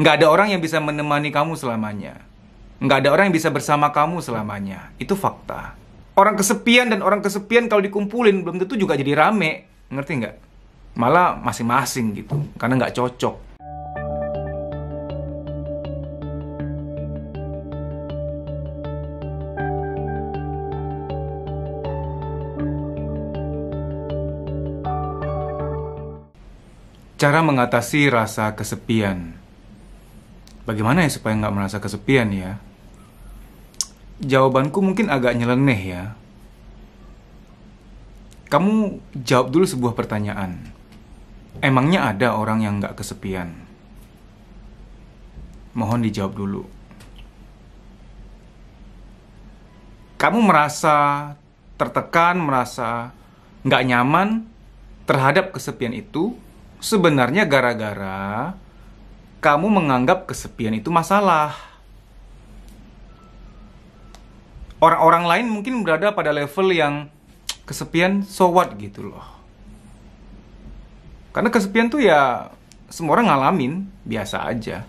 Nggak ada orang yang bisa menemani kamu selamanya. Nggak ada orang yang bisa bersama kamu selamanya. Itu fakta. Orang kesepian dan orang kesepian kalau dikumpulin belum tentu juga jadi rame. Ngerti nggak? Malah masing-masing gitu. Karena nggak cocok. Cara mengatasi rasa kesepian Bagaimana ya supaya nggak merasa kesepian ya? Jawabanku mungkin agak nyeleneh ya. Kamu jawab dulu sebuah pertanyaan. Emangnya ada orang yang nggak kesepian? Mohon dijawab dulu. Kamu merasa tertekan, merasa nggak nyaman terhadap kesepian itu sebenarnya gara-gara kamu menganggap kesepian itu masalah. Orang-orang lain mungkin berada pada level yang kesepian so what gitu loh. Karena kesepian tuh ya semua orang ngalamin, biasa aja.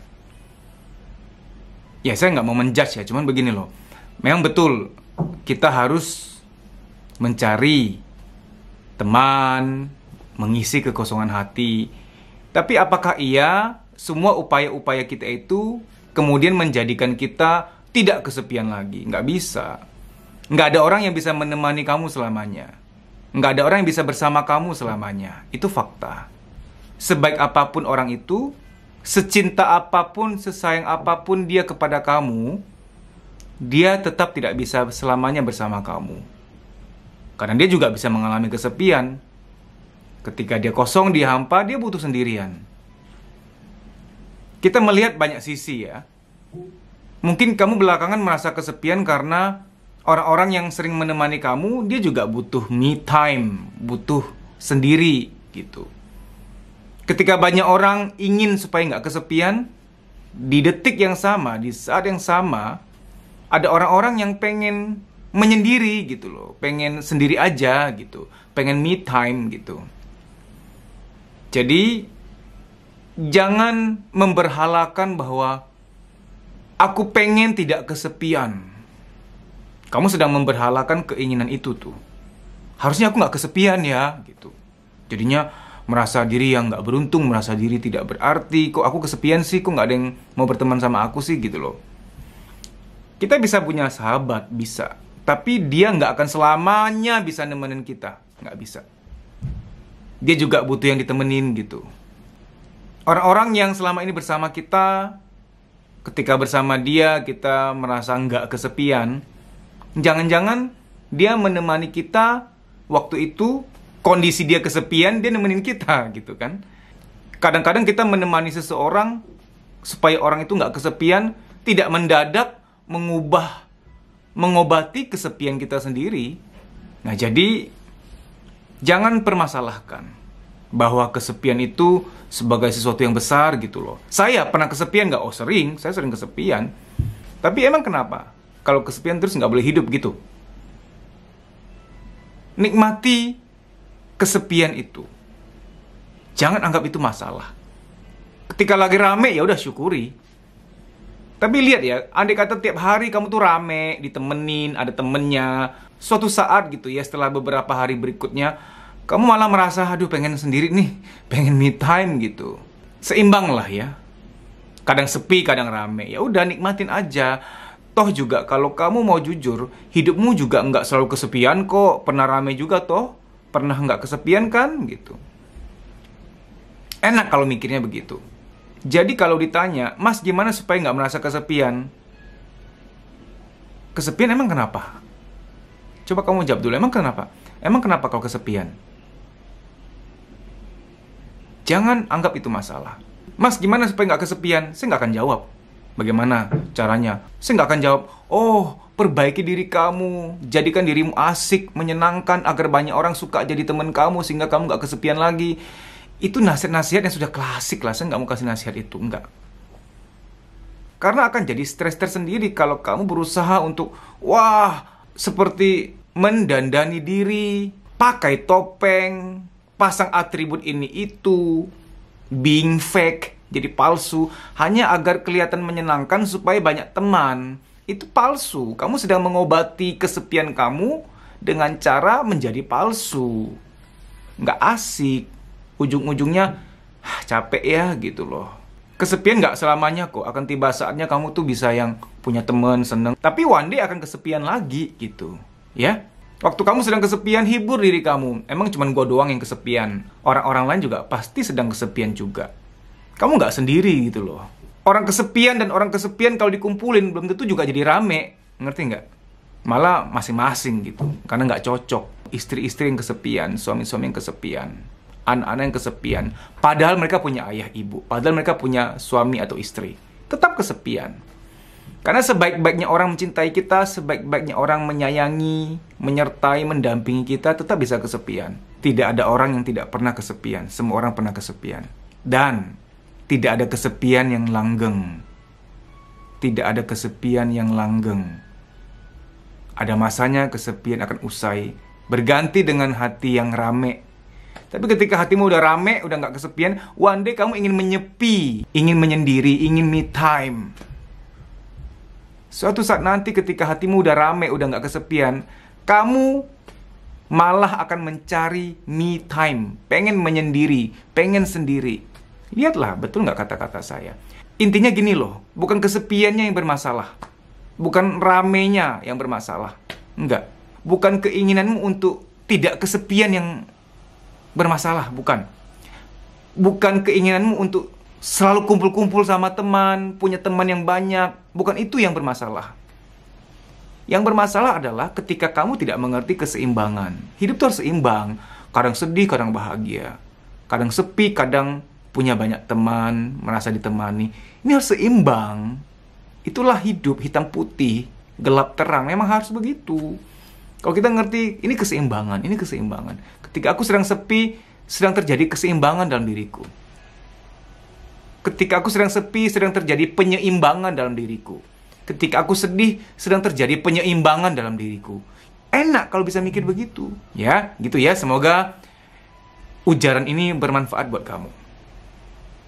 Ya saya nggak mau menjudge ya, cuman begini loh. Memang betul kita harus mencari teman, mengisi kekosongan hati. Tapi apakah ia semua upaya-upaya kita itu kemudian menjadikan kita tidak kesepian lagi. Nggak bisa. Nggak ada orang yang bisa menemani kamu selamanya. Nggak ada orang yang bisa bersama kamu selamanya. Itu fakta. Sebaik apapun orang itu, secinta apapun, sesayang apapun dia kepada kamu, dia tetap tidak bisa selamanya bersama kamu. Karena dia juga bisa mengalami kesepian. Ketika dia kosong, dia hampa, dia butuh sendirian. Kita melihat banyak sisi ya. Mungkin kamu belakangan merasa kesepian karena orang-orang yang sering menemani kamu, dia juga butuh me time, butuh sendiri gitu. Ketika banyak orang ingin supaya nggak kesepian, di detik yang sama, di saat yang sama, ada orang-orang yang pengen menyendiri gitu loh, pengen sendiri aja gitu, pengen me time gitu. Jadi jangan memberhalakan bahwa aku pengen tidak kesepian. Kamu sedang memberhalakan keinginan itu tuh. Harusnya aku nggak kesepian ya, gitu. Jadinya merasa diri yang nggak beruntung, merasa diri tidak berarti. Kok aku kesepian sih? Kok nggak ada yang mau berteman sama aku sih, gitu loh. Kita bisa punya sahabat, bisa. Tapi dia nggak akan selamanya bisa nemenin kita. Nggak bisa. Dia juga butuh yang ditemenin gitu orang-orang yang selama ini bersama kita ketika bersama dia kita merasa nggak kesepian jangan-jangan dia menemani kita waktu itu kondisi dia kesepian dia nemenin kita gitu kan kadang-kadang kita menemani seseorang supaya orang itu nggak kesepian tidak mendadak mengubah mengobati kesepian kita sendiri nah jadi jangan permasalahkan bahwa kesepian itu sebagai sesuatu yang besar gitu loh. Saya pernah kesepian nggak? Oh sering, saya sering kesepian. Tapi emang kenapa? Kalau kesepian terus nggak boleh hidup gitu. Nikmati kesepian itu. Jangan anggap itu masalah. Ketika lagi rame ya udah syukuri. Tapi lihat ya, andai kata tiap hari kamu tuh rame, ditemenin, ada temennya. Suatu saat gitu ya, setelah beberapa hari berikutnya, kamu malah merasa aduh pengen sendiri nih, pengen me time gitu. Seimbang lah ya. Kadang sepi, kadang rame. Ya udah nikmatin aja. Toh juga kalau kamu mau jujur, hidupmu juga nggak selalu kesepian kok. Pernah rame juga toh, pernah nggak kesepian kan gitu. Enak kalau mikirnya begitu. Jadi kalau ditanya, Mas gimana supaya nggak merasa kesepian? Kesepian emang kenapa? Coba kamu jawab dulu, emang kenapa? Emang kenapa kalau kesepian? Jangan anggap itu masalah. Mas, gimana supaya nggak kesepian? Saya nggak akan jawab. Bagaimana caranya? Saya nggak akan jawab, oh, perbaiki diri kamu. Jadikan dirimu asik, menyenangkan, agar banyak orang suka jadi teman kamu, sehingga kamu nggak kesepian lagi. Itu nasihat-nasihat yang sudah klasik lah. Saya nggak mau kasih nasihat itu, enggak. Karena akan jadi stres tersendiri kalau kamu berusaha untuk, wah, seperti mendandani diri, pakai topeng, pasang atribut ini itu, being fake, jadi palsu, hanya agar kelihatan menyenangkan supaya banyak teman. Itu palsu. Kamu sedang mengobati kesepian kamu dengan cara menjadi palsu. Nggak asik. Ujung-ujungnya capek ya gitu loh. Kesepian nggak selamanya kok. Akan tiba saatnya kamu tuh bisa yang punya temen, seneng. Tapi one day akan kesepian lagi gitu. Ya, Waktu kamu sedang kesepian, hibur diri kamu. Emang cuma gue doang yang kesepian. Orang-orang lain juga pasti sedang kesepian juga. Kamu nggak sendiri gitu loh. Orang kesepian dan orang kesepian kalau dikumpulin belum tentu juga jadi rame. Ngerti nggak? Malah masing-masing gitu. Karena nggak cocok. Istri-istri yang kesepian, suami-suami yang kesepian, anak-anak yang kesepian. Padahal mereka punya ayah ibu. Padahal mereka punya suami atau istri. Tetap kesepian. Karena sebaik-baiknya orang mencintai kita, sebaik-baiknya orang menyayangi, menyertai, mendampingi kita, tetap bisa kesepian. Tidak ada orang yang tidak pernah kesepian. Semua orang pernah kesepian. Dan tidak ada kesepian yang langgeng. Tidak ada kesepian yang langgeng. Ada masanya kesepian akan usai. Berganti dengan hati yang rame. Tapi ketika hatimu udah rame, udah nggak kesepian, one day kamu ingin menyepi, ingin menyendiri, ingin me time. Suatu saat nanti ketika hatimu udah rame, udah nggak kesepian, kamu malah akan mencari me time, pengen menyendiri, pengen sendiri. Lihatlah, betul nggak kata-kata saya? Intinya gini loh, bukan kesepiannya yang bermasalah, bukan ramenya yang bermasalah, enggak. Bukan keinginanmu untuk tidak kesepian yang bermasalah, bukan. Bukan keinginanmu untuk selalu kumpul-kumpul sama teman, punya teman yang banyak, bukan itu yang bermasalah. Yang bermasalah adalah ketika kamu tidak mengerti keseimbangan. Hidup itu harus seimbang. Kadang sedih, kadang bahagia. Kadang sepi, kadang punya banyak teman, merasa ditemani. Ini harus seimbang. Itulah hidup hitam putih, gelap terang. Memang harus begitu. Kalau kita ngerti, ini keseimbangan, ini keseimbangan. Ketika aku sedang sepi, sedang terjadi keseimbangan dalam diriku. Ketika aku sedang sepi, sedang terjadi penyeimbangan dalam diriku. Ketika aku sedih, sedang terjadi penyeimbangan dalam diriku. Enak kalau bisa mikir begitu. Ya, gitu ya. Semoga ujaran ini bermanfaat buat kamu.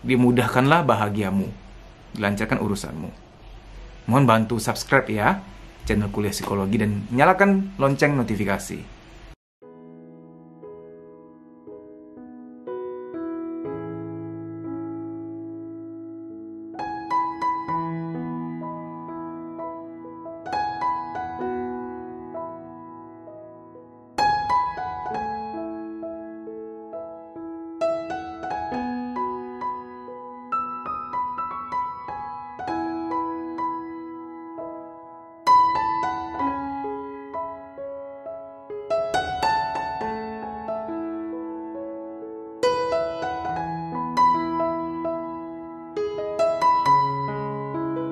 Dimudahkanlah bahagiamu. Dilancarkan urusanmu. Mohon bantu subscribe ya channel kuliah psikologi dan nyalakan lonceng notifikasi.